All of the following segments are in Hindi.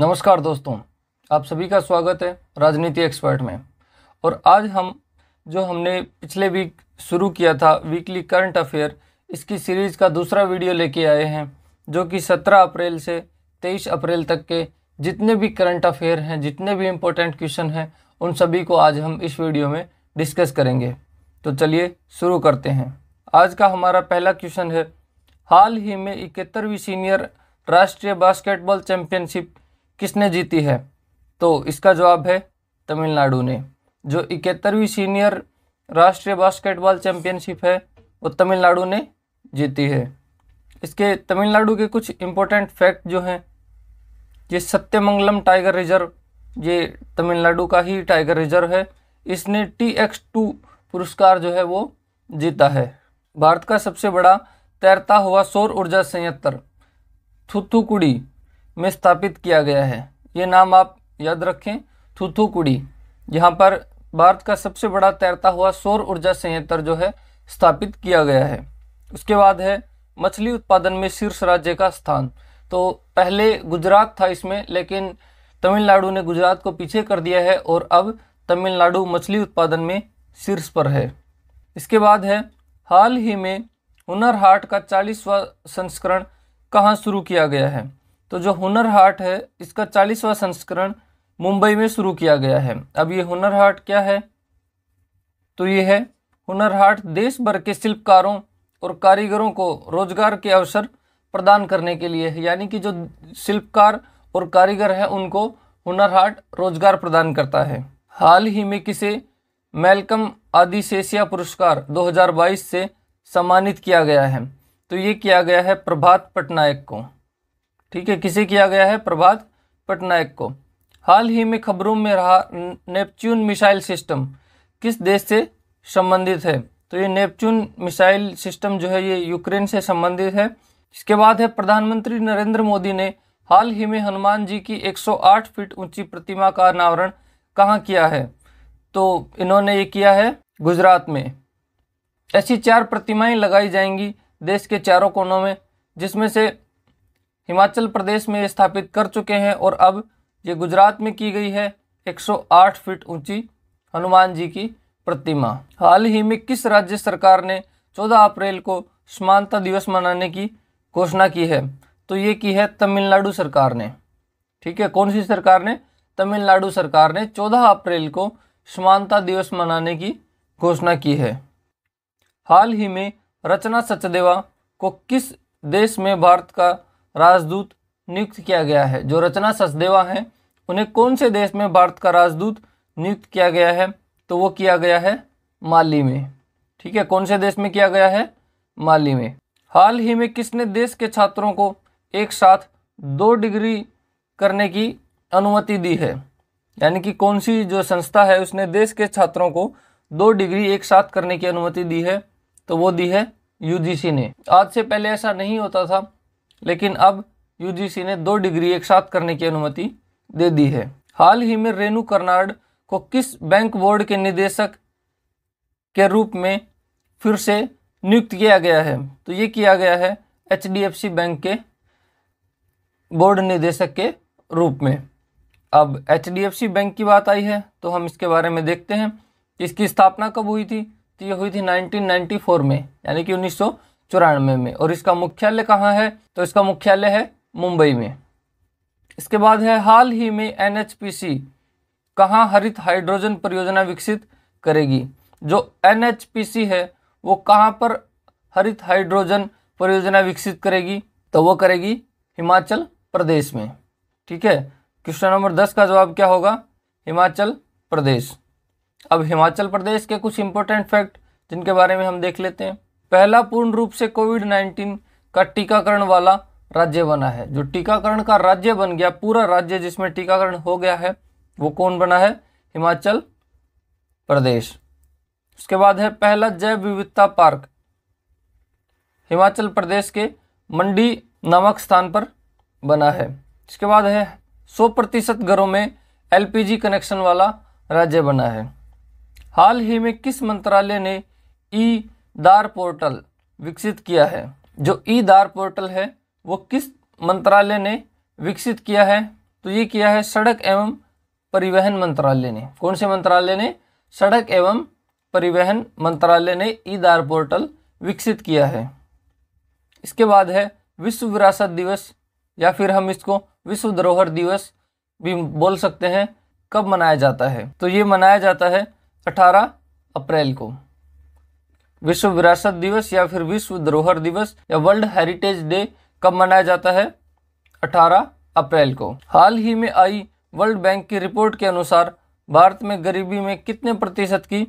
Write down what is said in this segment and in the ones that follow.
नमस्कार दोस्तों आप सभी का स्वागत है राजनीति एक्सपर्ट में और आज हम जो हमने पिछले वीक शुरू किया था वीकली करंट अफेयर इसकी सीरीज़ का दूसरा वीडियो लेके आए हैं जो कि 17 अप्रैल से 23 अप्रैल तक के जितने भी करंट अफेयर हैं जितने भी इम्पोर्टेंट क्वेश्चन हैं उन सभी को आज हम इस वीडियो में डिस्कस करेंगे तो चलिए शुरू करते हैं आज का हमारा पहला क्वेश्चन है हाल ही में इकहत्तरवीं सीनियर राष्ट्रीय बास्केटबॉल चैम्पियनशिप किसने जीती है तो इसका जवाब है तमिलनाडु ने जो इकहत्तरवीं सीनियर राष्ट्रीय बास्केटबॉल चैंपियनशिप है वो तमिलनाडु ने जीती है इसके तमिलनाडु के कुछ इम्पोर्टेंट फैक्ट जो हैं ये सत्यमंगलम टाइगर रिजर्व ये तमिलनाडु का ही टाइगर रिजर्व है इसने टी एक्स टू पुरस्कार जो है वो जीता है भारत का सबसे बड़ा तैरता हुआ सौर ऊर्जा संयंत्र थुथुकुड़ी में स्थापित किया गया है ये नाम आप याद रखें थूथुकुड़ी यहाँ पर भारत का सबसे बड़ा तैरता हुआ सौर ऊर्जा संयंत्र जो है स्थापित किया गया है उसके बाद है मछली उत्पादन में शीर्ष राज्य का स्थान तो पहले गुजरात था इसमें लेकिन तमिलनाडु ने गुजरात को पीछे कर दिया है और अब तमिलनाडु मछली उत्पादन में शीर्ष पर है इसके बाद है हाल ही में हुनर हाट का चालीसवा संस्करण कहाँ शुरू किया गया है तो जो हुनर हाट है इसका चालीसवा संस्करण मुंबई में शुरू किया गया है अब ये हुनर हाट क्या है तो ये है हुनर हाट देश भर के शिल्पकारों और कारीगरों को रोजगार के अवसर प्रदान करने के लिए है यानी कि जो शिल्पकार और कारीगर हैं उनको हुनर हाट रोजगार प्रदान करता है हाल ही में किसे मेलकम आदि सेशिया पुरस्कार 2022 से सम्मानित किया गया है तो ये किया गया है प्रभात पटनायक को ठीक है किसे किया गया है प्रभात पटनायक को हाल ही में खबरों में रहा नेपच्यून मिसाइल सिस्टम किस देश से संबंधित है तो ये नेपच्यून मिसाइल सिस्टम जो है ये यूक्रेन से संबंधित है इसके बाद है प्रधानमंत्री नरेंद्र मोदी ने हाल ही में हनुमान जी की 108 फीट ऊंची प्रतिमा का अनावरण कहाँ किया है तो इन्होंने ये किया है गुजरात में ऐसी चार प्रतिमाएं लगाई जाएंगी देश के चारों कोनों में जिसमें से हिमाचल प्रदेश में स्थापित कर चुके हैं और अब ये गुजरात में की गई है 108 फीट ऊंची हनुमान जी की प्रतिमा हाल ही में किस राज्य सरकार ने 14 अप्रैल को समानता दिवस मनाने की घोषणा की है तो ये की है तमिलनाडु सरकार ने ठीक है कौन सी सरकार ने तमिलनाडु सरकार ने 14 अप्रैल को समानता दिवस मनाने की घोषणा की है हाल ही में रचना सचदेवा को किस देश में भारत का राजदूत नियुक्त किया गया है जो रचना सचदेवा हैं उन्हें कौन से देश में भारत का राजदूत नियुक्त किया गया है तो वो किया गया है माली में ठीक है कौन से देश में किया गया है माली में हाल ही में किसने देश के छात्रों को एक साथ दो डिग्री करने की अनुमति दी है यानी कि कौन सी जो संस्था है उसने देश के छात्रों को दो डिग्री एक साथ करने की अनुमति दी है तो वो दी है यूजीसी ने आज से पहले ऐसा नहीं होता था लेकिन अब यूजीसी ने दो डिग्री एक साथ करने की अनुमति दे दी है हाल ही में रेणु कर्नाड को किस बैंक बोर्ड के निदेशक के रूप में फिर से नियुक्त किया गया है तो ये किया गया है एच बैंक के बोर्ड निदेशक के रूप में अब एच बैंक की बात आई है तो हम इसके बारे में देखते हैं इसकी स्थापना कब हुई थी तो ये हुई थी 1994 में यानी कि उन्नीस चौरानवे में और इसका मुख्यालय कहाँ है तो इसका मुख्यालय है मुंबई में इसके बाद है हाल ही में एन एच पी सी कहाँ हरित हाइड्रोजन परियोजना विकसित करेगी जो एन एच पी सी है वो कहाँ पर हरित हाइड्रोजन परियोजना विकसित करेगी तो वो करेगी हिमाचल प्रदेश में ठीक है क्वेश्चन नंबर दस का जवाब क्या होगा हिमाचल प्रदेश अब हिमाचल प्रदेश के कुछ इंपॉर्टेंट फैक्ट जिनके बारे में हम देख लेते हैं पहला पूर्ण रूप से कोविड नाइन्टीन का टीकाकरण वाला राज्य बना है जो टीकाकरण का राज्य बन गया पूरा राज्य जिसमें टीकाकरण हो गया है वो कौन बना है हिमाचल प्रदेश उसके बाद है पहला जैव विविधता पार्क हिमाचल प्रदेश के मंडी नामक स्थान पर बना है इसके बाद है सौ प्रतिशत घरों में एलपीजी कनेक्शन वाला राज्य बना है हाल ही में किस मंत्रालय ने ई दार पोर्टल विकसित किया है जो ई दार पोर्टल है वो किस मंत्रालय ने विकसित किया है तो ये किया है सड़क एवं परिवहन मंत्रालय ने कौन से मंत्रालय ने सड़क एवं परिवहन मंत्रालय ने ई दार पोर्टल विकसित किया है इसके बाद है विश्व विरासत दिवस या फिर हम इसको विश्व धरोहर दिवस भी बोल सकते हैं कब मनाया जाता है तो ये मनाया जाता है अठारह अप्रैल को विश्व विरासत दिवस या फिर विश्व धरोहर दिवस या वर्ल्ड हेरिटेज डे कब मनाया जाता है 18 अप्रैल को हाल ही में आई वर्ल्ड बैंक की रिपोर्ट के अनुसार भारत में गरीबी में कितने प्रतिशत की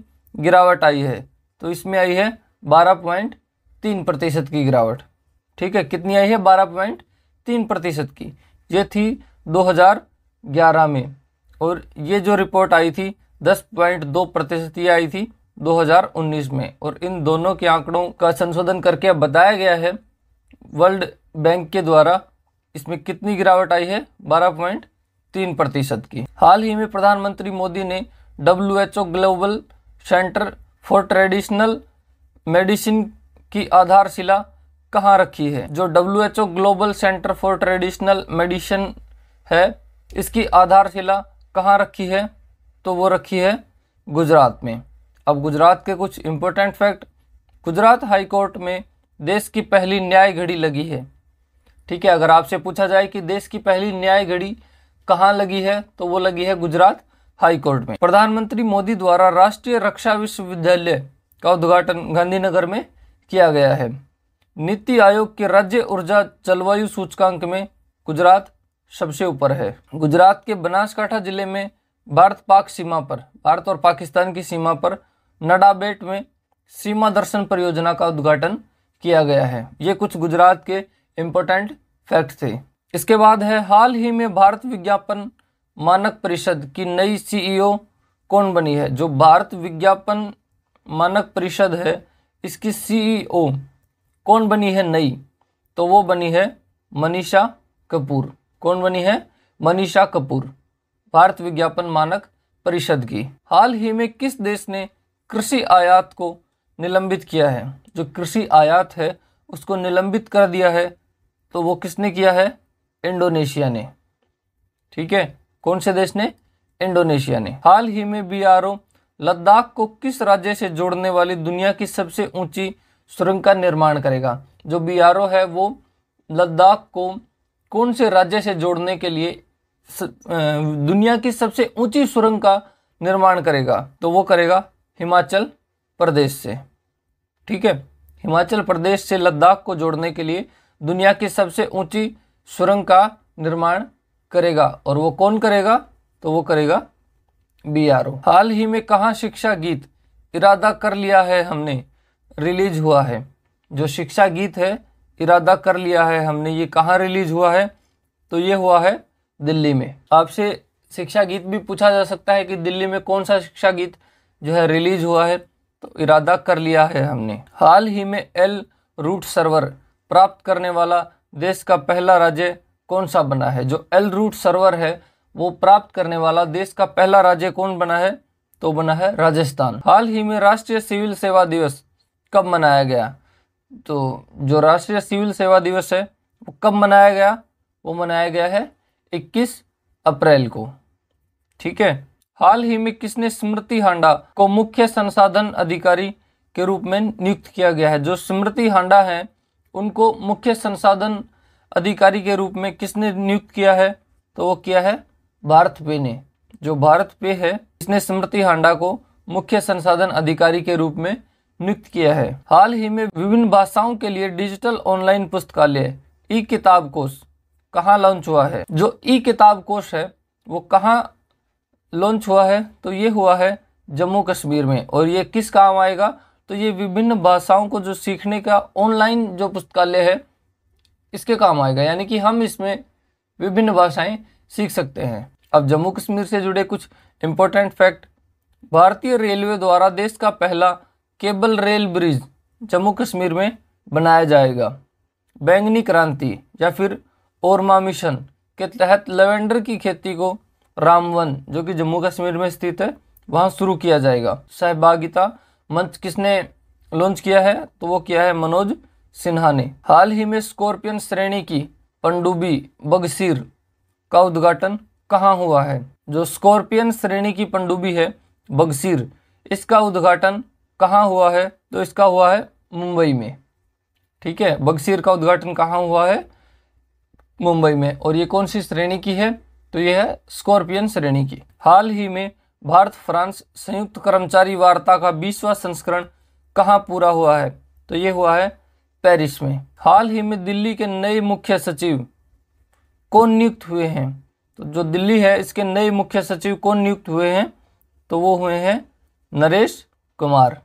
गिरावट आई है तो इसमें आई है बारह पॉइंट तीन प्रतिशत की गिरावट ठीक है कितनी आई है बारह पॉइंट तीन प्रतिशत की ये थी 2011 में और ये जो रिपोर्ट आई थी दस पॉइंट दो प्रतिशत ये आई थी 2019 में और इन दोनों के आंकड़ों का संशोधन करके अब बताया गया है वर्ल्ड बैंक के द्वारा इसमें कितनी गिरावट आई है बारह पॉइंट तीन प्रतिशत की हाल ही में प्रधानमंत्री मोदी ने W H O global centre for traditional medicine की आधारशिला कहाँ रखी है जो W H O global centre for traditional medicine है इसकी आधारशिला कहाँ रखी है तो वो रखी है गुजरात में अब गुजरात के कुछ important fact Gujarat high court में देश की पहली न्याय घड़ी लगी है ठीक है अगर आपसे पूछा जाए कि देश की पहली न्याय घड़ी कहाँ लगी है तो वो लगी है गुजरात हाई कोर्ट में प्रधानमंत्री मोदी द्वारा राष्ट्रीय रक्षा विश्वविद्यालय का उद्घाटन गांधीनगर में किया गया है नीति आयोग के राज्य ऊर्जा जलवायु सूचकांक में गुजरात सबसे ऊपर है गुजरात के बनासकाठा जिले में भारत पाक सीमा पर भारत और पाकिस्तान की सीमा पर नडाबेट में सीमा दर्शन परियोजना का उद्घाटन किया गया है ये कुछ गुजरात के इम्पोर्टेंट फैक्ट थे इसके बाद है हाल ही में भारत विज्ञापन मानक परिषद की नई सीईओ e कौन बनी है जो भारत विज्ञापन मानक परिषद है इसकी सीईओ e कौन बनी है नई तो वो बनी है मनीषा कपूर कौन बनी है मनीषा कपूर भारत विज्ञापन मानक परिषद की हाल ही में किस देश ने कृषि आयात को निलंबित किया है जो कृषि आयात है उसको निलंबित कर दिया है तो वो किसने किया है इंडोनेशिया ने ठीक है कौन से देश ने इंडोनेशिया ने हाल ही में बी लद्दाख को किस राज्य से जोड़ने वाली दुनिया की सबसे ऊंची सुरंग का निर्माण करेगा जो बी है वो लद्दाख को कौन से राज्य से जोड़ने के लिए दुनिया की सबसे ऊंची सुरंग का निर्माण करेगा तो वो करेगा हिमाचल प्रदेश से ठीक है हिमाचल प्रदेश से लद्दाख को जोड़ने के लिए दुनिया की सबसे ऊंची सुरंग का निर्माण करेगा और वो कौन करेगा तो वो करेगा बी आर ओ हाल ही में कहा शिक्षा गीत इरादा कर लिया है हमने रिलीज हुआ है जो शिक्षा गीत है इरादा कर लिया है हमने ये कहाँ रिलीज हुआ है तो ये हुआ है दिल्ली में आपसे शिक्षा गीत भी पूछा जा सकता है कि दिल्ली में कौन सा शिक्षा गीत जो है रिलीज़ हुआ है तो इरादा कर लिया है हमने हाल ही में एल रूट सर्वर प्राप्त करने वाला देश का पहला राज्य कौन सा बना है जो एल रूट सर्वर है वो प्राप्त करने वाला देश का पहला राज्य कौन बना है तो बना है राजस्थान हाल ही में राष्ट्रीय सिविल सेवा दिवस कब मनाया गया तो जो राष्ट्रीय सिविल सेवा दिवस है वो कब मनाया गया वो मनाया गया है 21 अप्रैल को ठीक है हाल ही में किसने स्मृति हांडा को मुख्य संसाधन अधिकारी के रूप में नियुक्त किया गया है जो स्मृति हांडा हैं उनको मुख्य संसाधन अधिकारी के रूप में किसने नियुक्त किया है तो वो किया है भारत पे ने जो भारत पे है इसने स्मृति हांडा को मुख्य संसाधन अधिकारी के रूप में नियुक्त किया है हाल ही में विभिन्न भाषाओं के लिए डिजिटल ऑनलाइन पुस्तकालय ई किताब कोष कहाँ लॉन्च हुआ है जो ई किताब कोष है वो कहाँ लॉन्च हुआ है तो ये हुआ है जम्मू कश्मीर में और ये किस काम आएगा तो ये विभिन्न भाषाओं को जो सीखने का ऑनलाइन जो पुस्तकालय है इसके काम आएगा यानी कि हम इसमें विभिन्न भाषाएं सीख सकते हैं अब जम्मू कश्मीर से जुड़े कुछ इम्पोर्टेंट फैक्ट भारतीय रेलवे द्वारा देश का पहला cable rail bridge Jammu Kashmir में बनाया जाएगा बैंगनी क्रांति या फिर ओरमा मिशन के तहत लेवेंडर की खेती को रामवन जो कि जम्मू कश्मीर में स्थित है वहाँ शुरू किया जाएगा सहभागिता मंच किसने लॉन्च किया है तो वो किया है मनोज सिन्हा ने हाल ही में स्कॉर्पियन श्रेणी की पंडुबी बगसीर का उद्घाटन कहाँ हुआ है जो स्कॉर्पियन श्रेणी की पंडुबी है बगसीर इसका उद्घाटन कहाँ हुआ है तो इसका हुआ है मुंबई में ठीक है बगसीर का उद्घाटन कहाँ हुआ है मुंबई में और ये कौन सी श्रेणी की है तो यह है स्कॉर्पियन श्रेणी की हाल ही में भारत फ्रांस संयुक्त कर्मचारी वार्ता का बीसवा संस्करण कहाँ पूरा हुआ है तो ये हुआ है पेरिस में हाल ही में दिल्ली के नए मुख्य सचिव कौन नियुक्त हुए हैं तो जो दिल्ली है इसके नए मुख्य सचिव कौन नियुक्त हुए हैं तो वो हुए हैं नरेश कुमार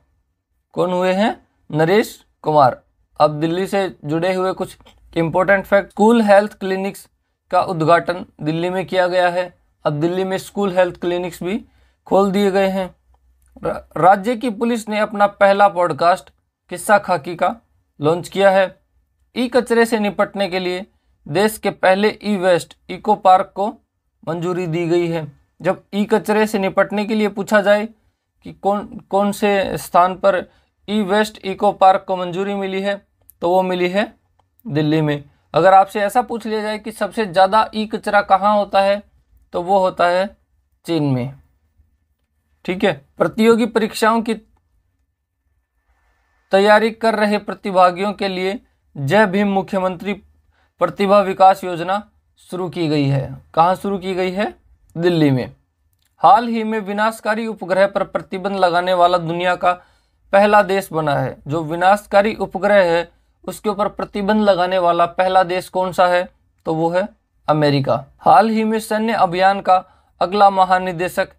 कौन हुए हैं नरेश कुमार अब दिल्ली से जुड़े हुए कुछ important fact school health clinics का उद्घाटन दिल्ली में किया गया है अब दिल्ली में स्कूल हेल्थ क्लिनिक्स भी खोल दिए गए हैं राज्य की पुलिस ने अपना पहला पॉडकास्ट किस्सा खाकी का लॉन्च किया है ई कचरे से निपटने के लिए देश के पहले ई वेस्ट इको पार्क को मंजूरी दी गई है जब ई कचरे से निपटने के लिए पूछा जाए कि कौन कौन से स्थान पर ई वेस्ट इको पार्क को मंजूरी मिली है तो वो मिली है दिल्ली में अगर आपसे ऐसा पूछ लिया जाए कि सबसे ज़्यादा ई कचरा कहाँ होता है तो वो होता है चीन में ठीक है प्रतियोगी परीक्षाओं की तैयारी कर रहे प्रतिभागियों के लिए जय भीम मुख्यमंत्री प्रतिभा विकास योजना शुरू की गई है कहाँ शुरू की गई है दिल्ली में हाल ही में विनाशकारी उपग्रह पर प्रतिबंध लगाने वाला दुनिया का पहला देश बना है जो विनाशकारी उपग्रह है उसके ऊपर प्रतिबंध लगाने वाला पहला देश कौन सा है तो वो है अमेरिका हाल ही में सैन्य अभियान का अगला महानिदेशक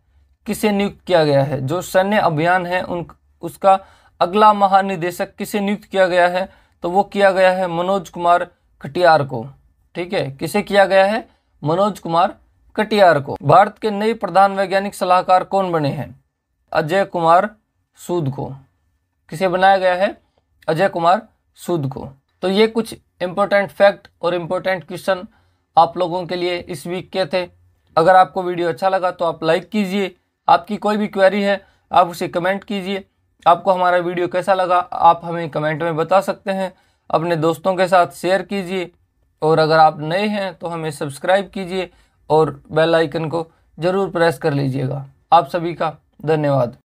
किसे नियुक्त किया गया है जो सैन्य अभियान है उन उसका अगला महानिदेशक किसे नियुक्त किया गया है तो वो किया गया है मनोज कुमार कटियार को ठीक है किसे किया गया है मनोज कुमार कटियार को भारत के नए प्रधान वैज्ञानिक सलाहकार कौन बने हैं अजय कुमार सूद को किसे बनाया गया है अजय कुमार सूद को तो ये कुछ इम्पोर्टेंट फैक्ट और इम्पोर्टेंट क्वेश्चन आप लोगों के लिए इस वीक के थे अगर आपको वीडियो अच्छा लगा तो आप लाइक कीजिए आपकी कोई भी क्वेरी है आप उसे कमेंट कीजिए आपको हमारा वीडियो कैसा लगा आप हमें कमेंट में बता सकते हैं अपने दोस्तों के साथ शेयर कीजिए और अगर आप नए हैं तो हमें सब्सक्राइब कीजिए और बेल आइकन को ज़रूर प्रेस कर लीजिएगा आप सभी का धन्यवाद